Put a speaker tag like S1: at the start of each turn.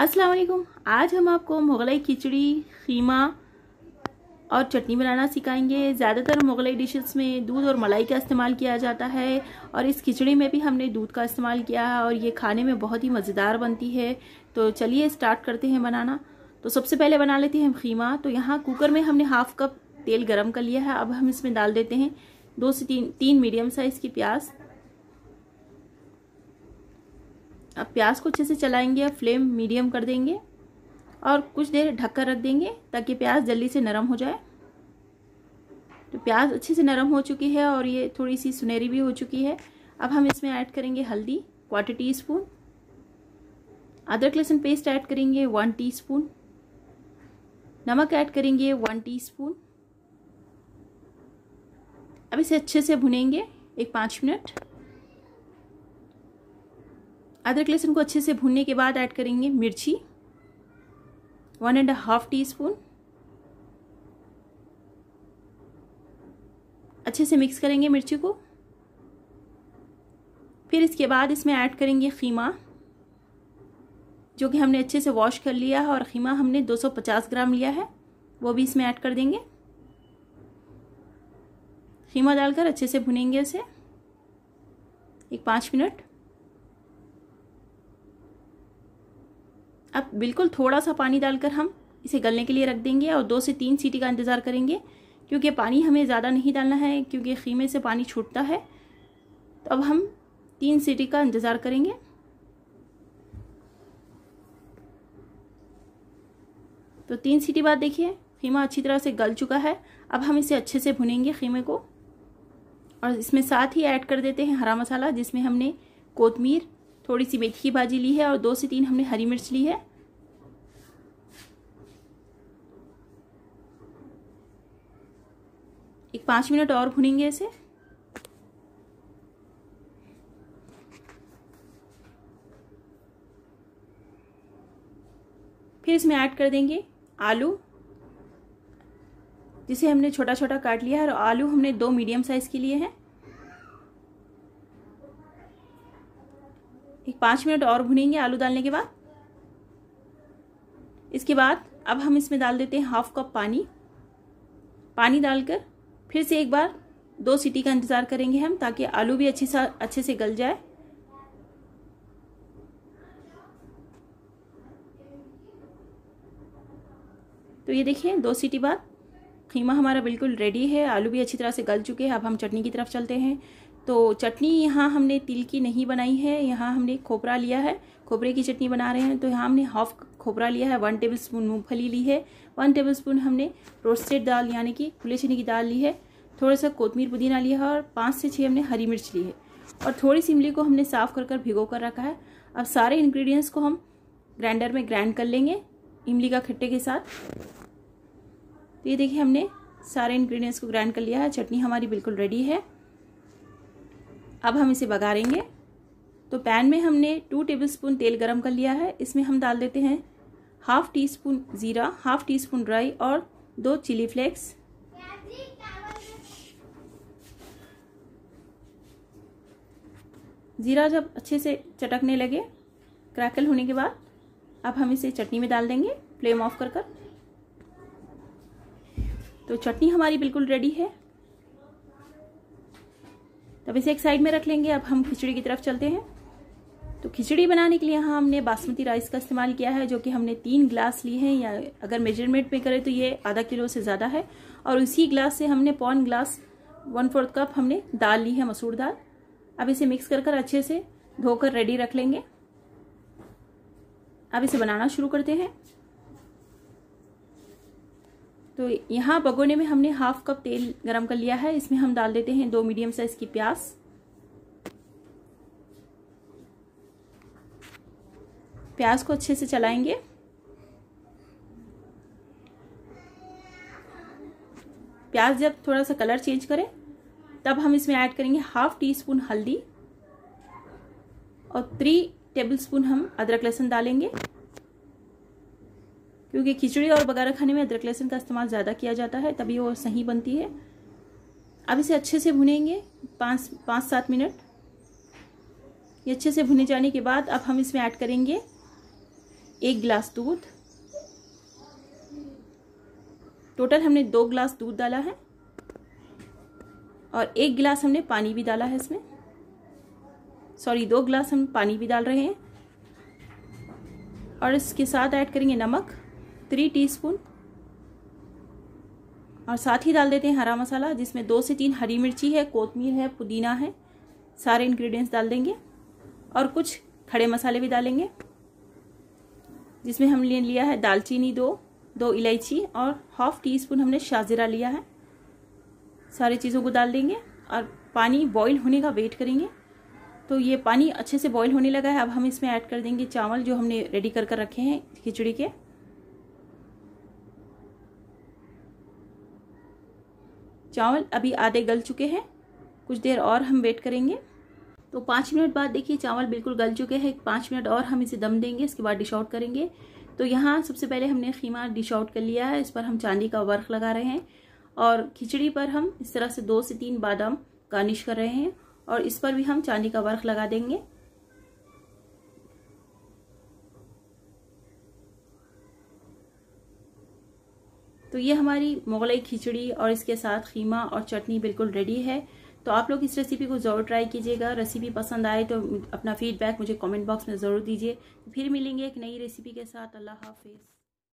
S1: अस्सलाम वालेकुम आज हम आपको मुगलई खिचड़ी खीमा और चटनी बनाना सिखाएंगे ज़्यादातर मुगलई डिशेस में दूध और मलाई का इस्तेमाल किया जाता है और इस खिचड़ी में भी हमने दूध का इस्तेमाल किया है और ये खाने में बहुत ही मज़ेदार बनती है तो चलिए स्टार्ट करते हैं बनाना तो सबसे पहले बना लेते हैं हम खीमा तो यहाँ कुकर में हमने हाफ कप तेल गर्म कर लिया है अब हम इसमें डाल देते हैं दो से तीन तीन मीडियम साइज़ की प्याज अब प्याज को अच्छे से चलाएंगे अब फ्लेम मीडियम कर देंगे और कुछ देर ढक कर रख देंगे ताकि प्याज जल्दी से नरम हो जाए तो प्याज अच्छे से नरम हो चुकी है और ये थोड़ी सी सुनहरी भी हो चुकी है अब हम इसमें ऐड करेंगे हल्दी क्वार्टर टी स्पून अदरक लहसुन पेस्ट ऐड करेंगे वन टी स्पून नमक ऐड करेंगे वन टी स्पून अब इसे अच्छे से भुनेंगे एक पाँच मिनट अदरक लहसुन को अच्छे से भूनने के बाद ऐड करेंगे मिर्ची one and half teaspoon अच्छे से मिक्स करेंगे मिर्ची को फिर इसके बाद इसमें ऐड करेंगे खीमा जो कि हमने अच्छे से वॉश कर लिया है और खीमा हमने 250 ग्राम लिया है वो भी इसमें ऐड कर देंगे खीमा डालकर अच्छे से भुनेंगे उसे एक पाँच मिनट अब बिल्कुल थोड़ा सा पानी डालकर हम इसे गलने के लिए रख देंगे और दो से तीन सीटी का इंतज़ार करेंगे क्योंकि पानी हमें ज़्यादा नहीं डालना है क्योंकि खीमे से पानी छूटता है तो अब हम तीन सीटी का इंतज़ार करेंगे तो तीन सीटी बाद देखिए खीमा अच्छी तरह से गल चुका है अब हम इसे अच्छे से भुनेंगे खीमे को और इसमें साथ ही ऐड कर देते हैं हरा मसाला जिसमें हमने कोतमीर थोड़ी सी मेथी भाजी ली है और दो से तीन हमने हरी मिर्च ली है एक पाँच मिनट और भुनेंगे इसे फिर इसमें ऐड कर देंगे आलू जिसे हमने छोटा छोटा काट लिया है और आलू हमने दो मीडियम साइज़ के लिए हैं पाँच मिनट और भुनेंगे आलू डालने के बाद इसके बाद अब हम इसमें डाल देते हैं हाफ कप पानी पानी डालकर फिर से एक बार दो सीटी का इंतज़ार करेंगे हम ताकि आलू भी अच्छे सा अच्छे से गल जाए तो ये देखिए दो सीटी बाद खीमा हमारा बिल्कुल रेडी है आलू भी अच्छी तरह से गल चुके हैं अब हम चटनी की तरफ चलते हैं तो चटनी यहाँ हमने तिल की नहीं बनाई है यहाँ हमने खोपरा लिया है खोपरे की चटनी बना रहे हैं तो यहाँ हमने हाफ खोपरा लिया है वन टेबल स्पून मूँगफली ली है वन टेबल स्पून हमने रोस्टेड दाल यानी कि खुले चने की दाल ली है थोड़ा सा कोतमीर पुदीना लिया है और पाँच से छः हमने हरी मिर्च ली है और थोड़ी सी इमली को हमने साफ़ कर कर भिगो कर रखा है अब सारे इन्ग्रीडियंट्स को हम ग्राइंडर में ग्राइंड कर लेंगे इमली का खट्टे के साथ तो ये देखिए हमने सारे इन्ग्रीडियंट्स को ग्राइंड कर लिया है चटनी हमारी बिल्कुल रेडी है अब हम इसे बघारेंगे तो पैन में हमने टू टेबलस्पून तेल गरम कर लिया है इसमें हम डाल देते हैं हाफ टी स्पून ज़ीरा हाफ टी स्पून ड्राई और दो चिली फ्लेक्स ज़ीरा जब अच्छे से चटकने लगे क्रैकल होने के बाद अब हम इसे चटनी में डाल देंगे फ्लेम ऑफ कर कर तो चटनी हमारी बिल्कुल रेडी है अब इसे एक साइड में रख लेंगे अब हम खिचड़ी की तरफ चलते हैं तो खिचड़ी बनाने के लिए यहाँ हमने बासमती राइस का इस्तेमाल किया है जो कि हमने तीन ग्लास लिए हैं या अगर मेजरमेंट में करें तो ये आधा किलो से ज़्यादा है और उसी ग्लास से हमने पौन ग्लास वन फोर्थ कप हमने दाल ली है मसूर दाल अब इसे मिक्स कर कर अच्छे से धोकर रेडी रख लेंगे अब इसे बनाना शुरू करते हैं तो यहाँ भगोने में हमने हाफ कप तेल गरम कर लिया है इसमें हम डाल देते हैं दो मीडियम साइज की प्याज प्याज को अच्छे से चलाएंगे प्याज जब थोड़ा सा कलर चेंज करें तब हम इसमें ऐड करेंगे हाफ टी स्पून हल्दी और थ्री टेबल स्पून हम अदरक लहसुन डालेंगे क्योंकि खिचड़ी और बगारा खाने में अदरक लहसुन का इस्तेमाल ज़्यादा किया जाता है तभी वो सही बनती है अब इसे अच्छे से भुनेंगे पाँच पाँच सात मिनट ये अच्छे से भुने जाने के बाद अब हम इसमें ऐड करेंगे एक गिलास दूध टोटल हमने दो गिलास दूध डाला है और एक गिलास हमने पानी भी डाला है इसमें सॉरी दो गिलास हम पानी भी डाल रहे हैं और इसके साथ ऐड करेंगे नमक थ्री टीस्पून और साथ ही डाल देते हैं हरा मसाला जिसमें दो से तीन हरी मिर्ची है कोतमीर है पुदीना है सारे इंग्रेडिएंट्स डाल देंगे और कुछ खड़े मसाले भी डालेंगे जिसमें हमने लिया है दालचीनी दो दो इलायची और हाफ टी स्पून हमने शाजीरा लिया है सारी चीज़ों को डाल देंगे और पानी बॉईल होने का वेट करेंगे तो ये पानी अच्छे से बॉईल होने लगा है अब हम इसमें ऐड कर देंगे चावल जो हमने रेडी कर कर रखे हैं खिचड़ी के चावल अभी आधे गल चुके हैं कुछ देर और हम वेट करेंगे तो पाँच मिनट बाद देखिए चावल बिल्कुल गल चुके हैं पाँच मिनट और हम इसे दम देंगे इसके बाद डिश आउट करेंगे तो यहाँ सबसे पहले हमने खीमा डिश आउट कर लिया है इस पर हम चांदी का वर्क लगा रहे हैं और खिचड़ी पर हम इस तरह से दो से तीन बादाम गार्निश कर रहे हैं और इस पर भी हम चांदी का वर्क लगा देंगे तो ये हमारी मोगलई खिचड़ी और इसके साथ खीमा और चटनी बिल्कुल रेडी है तो आप लोग इस रेसिपी को ज़रूर ट्राई कीजिएगा रेसिपी पसंद आए तो अपना फीडबैक मुझे कमेंट बॉक्स में ज़रूर दीजिए फिर मिलेंगे एक नई रेसिपी के साथ अल्लाह हाफिज़